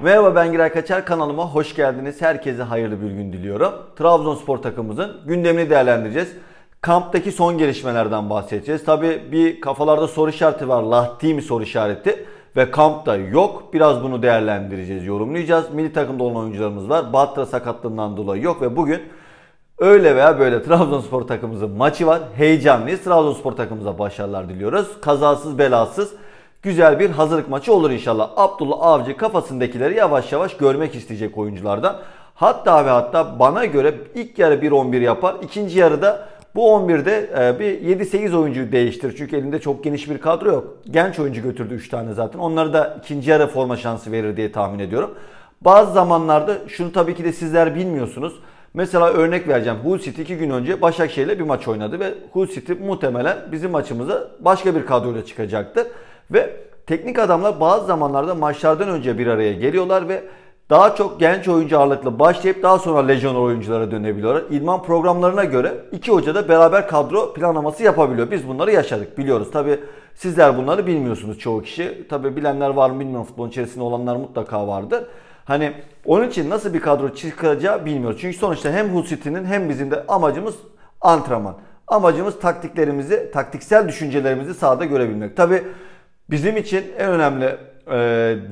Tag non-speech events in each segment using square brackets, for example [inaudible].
Merhaba ben Giray Kaçar kanalıma hoş geldiniz. Herkese hayırlı bir gün diliyorum. Trabzonspor takımımızın gündemini değerlendireceğiz. Kamptaki son gelişmelerden bahsedeceğiz. Tabi bir kafalarda soru işareti var. Lahti mi soru işareti? Ve kampta yok. Biraz bunu değerlendireceğiz, yorumlayacağız. Milli takımda olan oyuncularımız var. Batra sakatlığından dolayı yok ve bugün Öyle veya böyle Trabzonspor takımımızın maçı var. Heyecanlıyız. Trabzonspor takımımıza başarılar diliyoruz. Kazasız belasız güzel bir hazırlık maçı olur inşallah. Abdullah Avcı kafasındakileri yavaş yavaş görmek isteyecek oyunculardan. Hatta ve hatta bana göre ilk yarı 1-11 yapar. ikinci yarıda bu 11'de e, bir 7-8 oyuncu değiştir. Çünkü elinde çok geniş bir kadro yok. Genç oyuncu götürdü 3 tane zaten. Onları da ikinci yarı forma şansı verir diye tahmin ediyorum. Bazı zamanlarda şunu tabii ki de sizler bilmiyorsunuz. Mesela örnek vereceğim. Hull City 2 gün önce Başakşehir'le bir maç oynadı ve Hull City muhtemelen bizim maçımıza başka bir kadroyla çıkacaktır. Ve teknik adamlar bazı zamanlarda maçlardan önce bir araya geliyorlar ve daha çok genç oyuncu ağırlıklı başlayıp daha sonra lejyoner oyunculara dönebiliyorlar. İdman programlarına göre iki hoca da beraber kadro planlaması yapabiliyor. Biz bunları yaşadık biliyoruz. Tabi sizler bunları bilmiyorsunuz çoğu kişi. Tabi bilenler var mı bilmiyorum futbolun içerisinde olanlar mutlaka vardır. Hani onun için nasıl bir kadro çıkacağı bilmiyoruz. Çünkü sonuçta hem Hussiti'nin hem bizim de amacımız antrenman. Amacımız taktiklerimizi, taktiksel düşüncelerimizi sahada görebilmek. Tabi Bizim için en önemli e,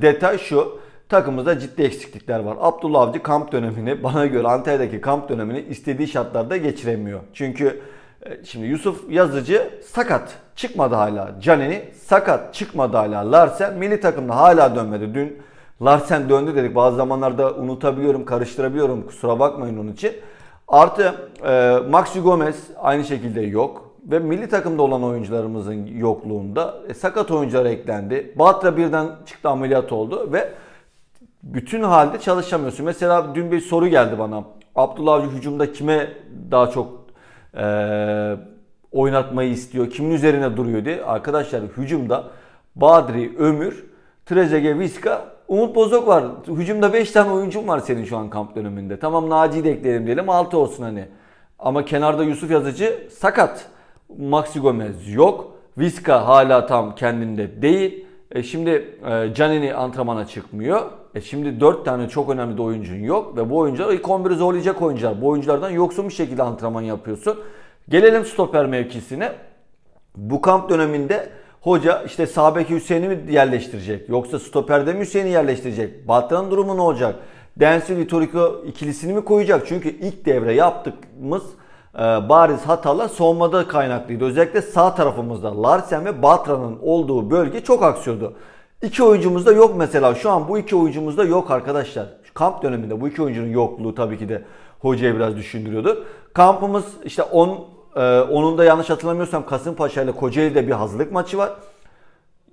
detay şu. Takımımızda ciddi eksiklikler var. Abdullah Avcı kamp dönemini [laughs] bana göre Antalya'daki kamp dönemini istediği şartlarda geçiremiyor. Çünkü e, şimdi Yusuf Yazıcı sakat çıkmadı hala. Canini sakat çıkmadı hala. Larsen milli takımda hala dönmedi. Dün Larsen döndü dedik. Bazı zamanlarda unutabiliyorum, karıştırabiliyorum. Kusura bakmayın onun için. Artı e, Maxi Gomez aynı şekilde yok ve milli takımda olan oyuncularımızın yokluğunda e, sakat oyuncular eklendi. Batra birden çıktı ameliyat oldu ve bütün halde çalışamıyorsun. Mesela dün bir soru geldi bana. Abdullah Avcı hücumda kime daha çok e, oynatmayı istiyor, kimin üzerine duruyor diye. Arkadaşlar hücumda Badri, Ömür, Trezeguet, Viska, Umut Bozok var. Hücumda 5 tane oyuncum var senin şu an kamp döneminde. Tamam Naci'yi de ekleyelim diyelim 6 olsun hani. Ama kenarda Yusuf Yazıcı sakat. Maxi Gomez yok. Vizca hala tam kendinde değil. E şimdi e, Canini antrenmana çıkmıyor. E şimdi 4 tane çok önemli de oyuncun yok ve bu oyuncular ilk 11'i zorlayacak oyuncular. Bu oyunculardan yoksun bir şekilde antrenman yapıyorsun. Gelelim stoper mevkisine. Bu kamp döneminde hoca işte sağ Hüseyin'i mi yerleştirecek yoksa stoperde mi Hüseyin'i yerleştirecek? Batran'ın durumu ne olacak? Densi Vitorico ikilisini mi koyacak? Çünkü ilk devre yaptığımız ee, bariz hatalar savunmada kaynaklıydı. Özellikle sağ tarafımızda Larsen ve Batra'nın olduğu bölge çok aksıyordu. İki oyuncumuz da yok mesela. Şu an bu iki oyuncumuz da yok arkadaşlar. kamp döneminde bu iki oyuncunun yokluğu tabii ki de hocaya biraz düşündürüyordu. Kampımız işte 10 on, e, onun da yanlış hatırlamıyorsam Kasımpaşa ile Kocaeli'de bir hazırlık maçı var.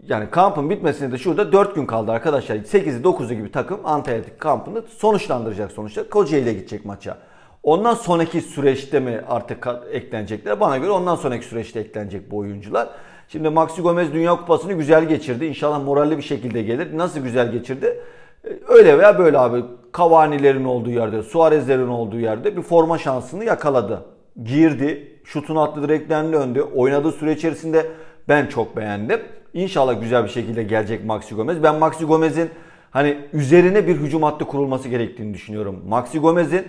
Yani kampın bitmesine de şurada 4 gün kaldı arkadaşlar. 8'i 9'u gibi takım Antalya'daki kampını sonuçlandıracak sonuçta. Kocaeli'ye gidecek maça. Ondan sonraki süreçte mi artık eklenecekler? Bana göre ondan sonraki süreçte eklenecek bu oyuncular. Şimdi Maxi Gomez Dünya Kupası'nı güzel geçirdi. İnşallah moralli bir şekilde gelir. Nasıl güzel geçirdi? Ee, öyle veya böyle abi Cavani'lerin olduğu yerde, Suarez'lerin olduğu yerde bir forma şansını yakaladı. Girdi, şutunu attı direkten döndü. Oynadığı süre içerisinde ben çok beğendim. İnşallah güzel bir şekilde gelecek Maxi Gomez. Ben Maxi Gomez'in hani üzerine bir hücum hattı kurulması gerektiğini düşünüyorum. Maxi Gomez'in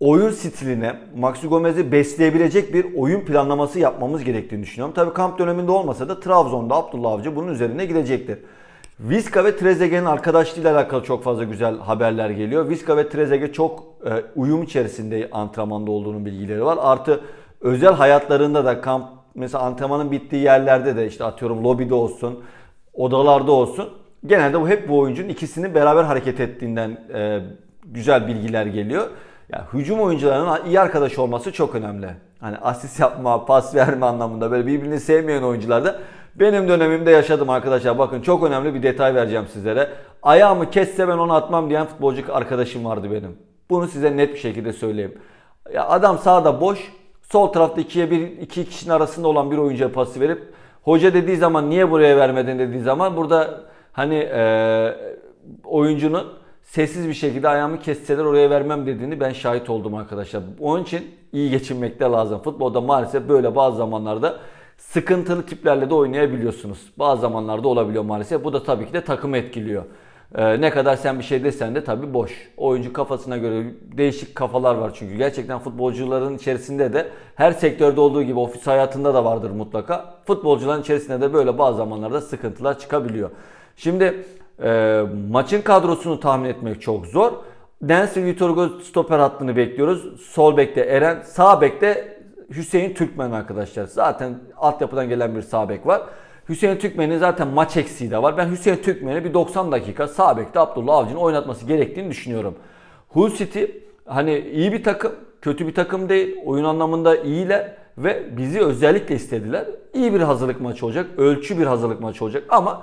oyun stiline Maxi Gomez'i besleyebilecek bir oyun planlaması yapmamız gerektiğini düşünüyorum. Tabii kamp döneminde olmasa da Trabzon'da Abdullah Avcı bunun üzerine gidecektir. Vizca ve Trezeguet'in arkadaşlığıyla alakalı çok fazla güzel haberler geliyor. Vizca ve Trezeguet çok e, uyum içerisinde antrenmanda olduğunun bilgileri var. Artı özel hayatlarında da kamp mesela antrenmanın bittiği yerlerde de işte atıyorum lobide olsun, odalarda olsun genelde bu hep bu oyuncunun ikisini beraber hareket ettiğinden e, güzel bilgiler geliyor. Ya hücum oyuncularının iyi arkadaş olması çok önemli. Hani asist yapma, pas verme anlamında böyle birbirini sevmeyen oyuncularda benim dönemimde yaşadım arkadaşlar. Bakın çok önemli bir detay vereceğim sizlere. Ayağımı kesse ben onu atmam diyen futbolcu arkadaşım vardı benim. Bunu size net bir şekilde söyleyeyim. Ya adam sağda boş, sol tarafta ikiye bir iki kişinin arasında olan bir oyuncuya pası verip hoca dediği zaman niye buraya vermedin dediği zaman burada hani e, oyuncunun sessiz bir şekilde ayağımı kesseler oraya vermem dediğini ben şahit oldum arkadaşlar. Onun için iyi geçinmek de lazım. Futbolda maalesef böyle bazı zamanlarda sıkıntılı tiplerle de oynayabiliyorsunuz. Bazı zamanlarda olabiliyor maalesef. Bu da tabii ki de takımı etkiliyor. Ee, ne kadar sen bir şey desen de tabii boş. Oyuncu kafasına göre değişik kafalar var çünkü. Gerçekten futbolcuların içerisinde de her sektörde olduğu gibi ofis hayatında da vardır mutlaka. Futbolcuların içerisinde de böyle bazı zamanlarda sıkıntılar çıkabiliyor. Şimdi e, maçın kadrosunu tahmin etmek çok zor. Densi Vitor Hugo stoper hattını bekliyoruz. Sol bekte Eren, sağ bekte Hüseyin Türkmen arkadaşlar. Zaten altyapıdan gelen bir sağ bek var. Hüseyin Türkmen'in zaten maç eksiği de var. Ben Hüseyin Türkmen'i bir 90 dakika sağ bekte Abdullah Avcı'nın oynatması gerektiğini düşünüyorum. Hull City hani iyi bir takım, kötü bir takım değil. Oyun anlamında iyiler ve bizi özellikle istediler. İyi bir hazırlık maçı olacak, ölçü bir hazırlık maçı olacak ama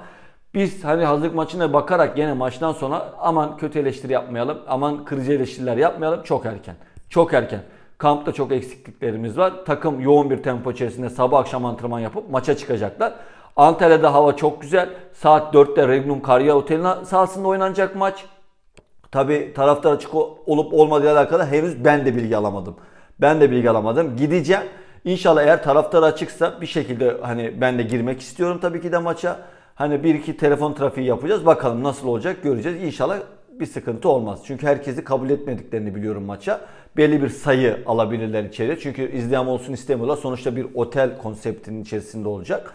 biz hani hazırlık maçına bakarak yine maçtan sonra aman kötü eleştiri yapmayalım, aman kırıcı eleştiriler yapmayalım. Çok erken. Çok erken. Kampta çok eksikliklerimiz var. Takım yoğun bir tempo içerisinde sabah akşam antrenman yapıp maça çıkacaklar. Antalya'da hava çok güzel. Saat 4'te Regnum Karya Oteli'nin sahasında oynanacak maç. Tabi taraftar açık olup olmadığı alakalı henüz ben de bilgi alamadım. Ben de bilgi alamadım. Gideceğim. İnşallah eğer taraftar açıksa bir şekilde hani ben de girmek istiyorum tabii ki de maça. Hani bir iki telefon trafiği yapacağız. Bakalım nasıl olacak göreceğiz. İnşallah bir sıkıntı olmaz. Çünkü herkesi kabul etmediklerini biliyorum maça. Belli bir sayı alabilirler içeri. Çünkü izleyen olsun istemiyorlar. Sonuçta bir otel konseptinin içerisinde olacak.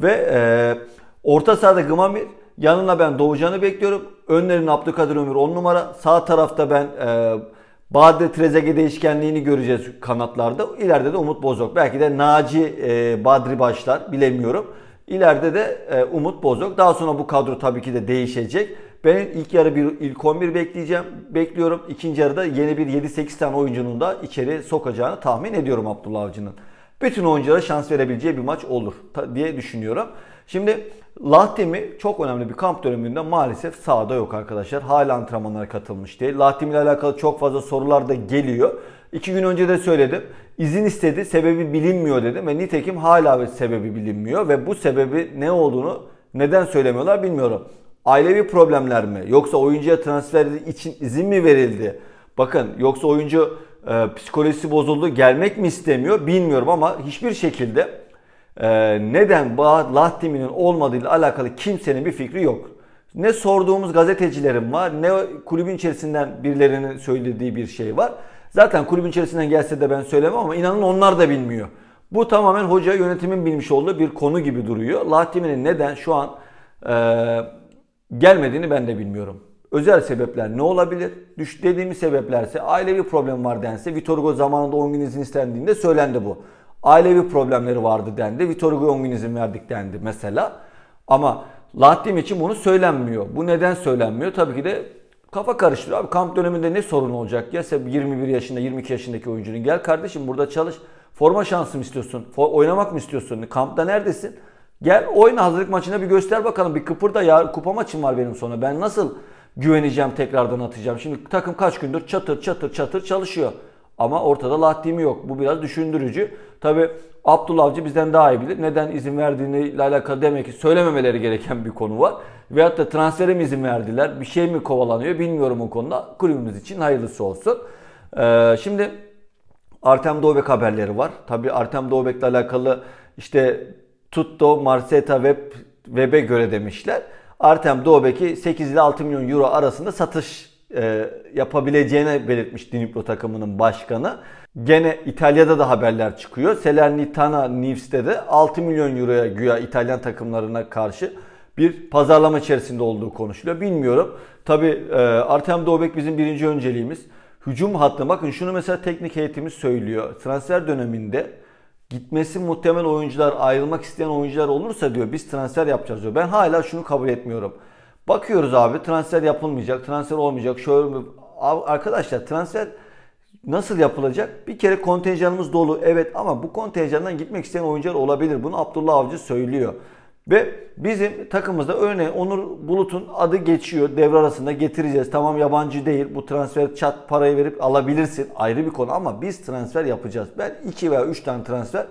Ve e, orta sahada Gımamir yanına ben Doğucan'ı bekliyorum. Önlerin Abdülkadir Ömür 10 numara. Sağ tarafta ben e, Bahadır Trezege değişkenliğini göreceğiz kanatlarda. İleride de Umut Bozok. Belki de Naci e, Badri başlar bilemiyorum. İleride de e, Umut Bozok. Daha sonra bu kadro tabii ki de değişecek. Ben ilk yarı bir ilk 11 bekleyeceğim. Bekliyorum. İkinci yarıda yeni bir 7-8 tane oyuncunun da içeri sokacağını tahmin ediyorum Abdullah Avcı'nın. Bütün oyunculara şans verebileceği bir maç olur diye düşünüyorum. Şimdi Lahtemi çok önemli bir kamp döneminde maalesef sahada yok arkadaşlar. Hala antrenmanlara katılmış değil. Lahtemi ile alakalı çok fazla sorular da geliyor. İki gün önce de söyledim. İzin istedi, sebebi bilinmiyor dedim ve nitekim hala sebebi bilinmiyor ve bu sebebi ne olduğunu neden söylemiyorlar bilmiyorum. Ailevi problemler mi? Yoksa oyuncuya transfer için izin mi verildi? Bakın yoksa oyuncu e, psikolojisi bozuldu gelmek mi istemiyor bilmiyorum ama hiçbir şekilde e, neden Lahtimi'nin olmadığıyla alakalı kimsenin bir fikri yok. Ne sorduğumuz gazetecilerim var ne kulübün içerisinden birilerinin söylediği bir şey var. Zaten kulübün içerisinden gelse de ben söylemem ama inanın onlar da bilmiyor. Bu tamamen hoca yönetimin bilmiş olduğu bir konu gibi duruyor. Lahtimi'nin neden şu an e, gelmediğini ben de bilmiyorum. Özel sebepler ne olabilir? Düş dediğimiz sebeplerse ailevi problem var dense Vitor Hugo zamanında 10 gün izin istendiğinde söylendi bu. Ailevi problemleri vardı dendi. Vitor Hugo 10 gün izin verdik dendi mesela. Ama Lahtim için bunu söylenmiyor. Bu neden söylenmiyor? Tabii ki de Kafa karıştırıyor abi kamp döneminde ne sorun olacak ya sen 21 yaşında 22 yaşındaki oyuncunun gel kardeşim burada çalış forma şansı mı istiyorsun For, oynamak mı istiyorsun kampta neredesin gel oyna hazırlık maçına bir göster bakalım bir kıpırda ya kupa maçım var benim sonra ben nasıl güveneceğim tekrardan atacağım şimdi takım kaç gündür çatır çatır çatır çalışıyor. Ama ortada Lahdimi yok. Bu biraz düşündürücü. Tabi Abdullah Avcı bizden daha iyi bilir. Neden izin verdiğini ile alakalı demek ki söylememeleri gereken bir konu var. Veyahut da transfere mi izin verdiler? Bir şey mi kovalanıyor? Bilmiyorum o konuda. Kulübümüz için hayırlısı olsun. Ee, şimdi Artem Doğbek haberleri var. Tabi Artem ile alakalı işte Tutto, Marseta Web, Web'e göre demişler. Artem Doğbek'i 8 ile 6 milyon euro arasında satış e, yapabileceğini belirtmiş Dnipro takımının başkanı. Gene İtalya'da da haberler çıkıyor. Salernitana Nives'te de 6 milyon euroya güya İtalyan takımlarına karşı bir pazarlama içerisinde olduğu konuşuluyor. Bilmiyorum. Tabi e, Artem Doğbek bizim birinci önceliğimiz. Hücum hattı bakın şunu mesela teknik heyetimiz söylüyor. Transfer döneminde gitmesi muhtemel oyuncular ayrılmak isteyen oyuncular olursa diyor biz transfer yapacağız diyor. Ben hala şunu kabul etmiyorum. Bakıyoruz abi transfer yapılmayacak, transfer olmayacak, şöyle mi? Arkadaşlar transfer nasıl yapılacak? Bir kere kontenjanımız dolu evet ama bu kontenjandan gitmek isteyen oyuncular olabilir. Bunu Abdullah Avcı söylüyor. Ve bizim takımımızda örneğin Onur Bulut'un adı geçiyor. Devre arasında getireceğiz. Tamam yabancı değil. Bu transfer çat parayı verip alabilirsin. Ayrı bir konu ama biz transfer yapacağız. Ben 2 veya 3 tane transfer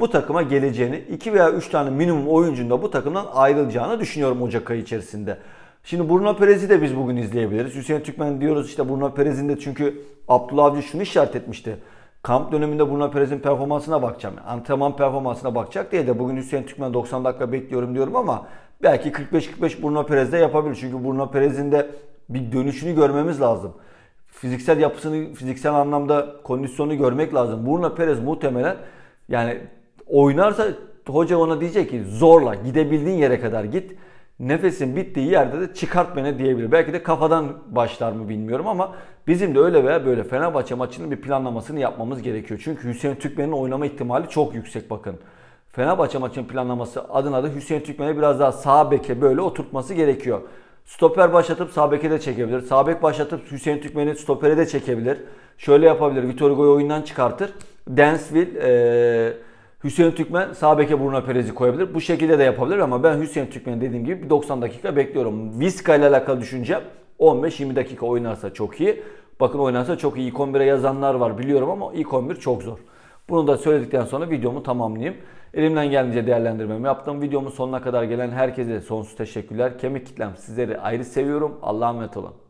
bu takıma geleceğini, 2 veya 3 tane minimum oyuncunun da bu takımdan ayrılacağını düşünüyorum Ocak ayı içerisinde. Şimdi Bruno Perez'i de biz bugün izleyebiliriz. Hüseyin Türkmen diyoruz işte Bruno Perez'in de çünkü Abdullah Avcı şunu işaret etmişti. Kamp döneminde Bruno Perez'in performansına bakacağım. Antrenman performansına bakacak diye de bugün Hüseyin Türkmen 90 dakika bekliyorum diyorum ama belki 45-45 Bruno Perez de yapabilir. Çünkü Bruno Perez'in de bir dönüşünü görmemiz lazım. Fiziksel yapısını, fiziksel anlamda kondisyonu görmek lazım. Bruno Perez muhtemelen yani Oynarsa hoca ona diyecek ki zorla gidebildiğin yere kadar git. Nefesin bittiği yerde de çıkart beni diyebilir. Belki de kafadan başlar mı bilmiyorum ama bizim de öyle veya böyle Fenerbahçe maçının bir planlamasını yapmamız gerekiyor. Çünkü Hüseyin Türkmen'in oynama ihtimali çok yüksek bakın. Fenerbahçe maçının planlaması adına da Hüseyin Türkmen'i biraz daha sağ beke böyle oturtması gerekiyor. Stoper başlatıp sağ beke de çekebilir. Sağ bek başlatıp Hüseyin Türkmen'i stopere de çekebilir. Şöyle yapabilir. Vitor Hugo'yu oyundan çıkartır. Densville ee, Hüseyin Türkmen sağ beke Bruno Perez'i koyabilir. Bu şekilde de yapabilir ama ben Hüseyin Türkmen dediğim gibi 90 dakika bekliyorum. Viska ile alakalı düşüncem 15-20 dakika oynarsa çok iyi. Bakın oynarsa çok iyi. İlk 11'e yazanlar var biliyorum ama ilk 11 çok zor. Bunu da söyledikten sonra videomu tamamlayayım. Elimden geldiğince değerlendirmemi yaptım. Videomun sonuna kadar gelen herkese sonsuz teşekkürler. Kemik kitlem sizleri ayrı seviyorum. Allah'a emanet olun.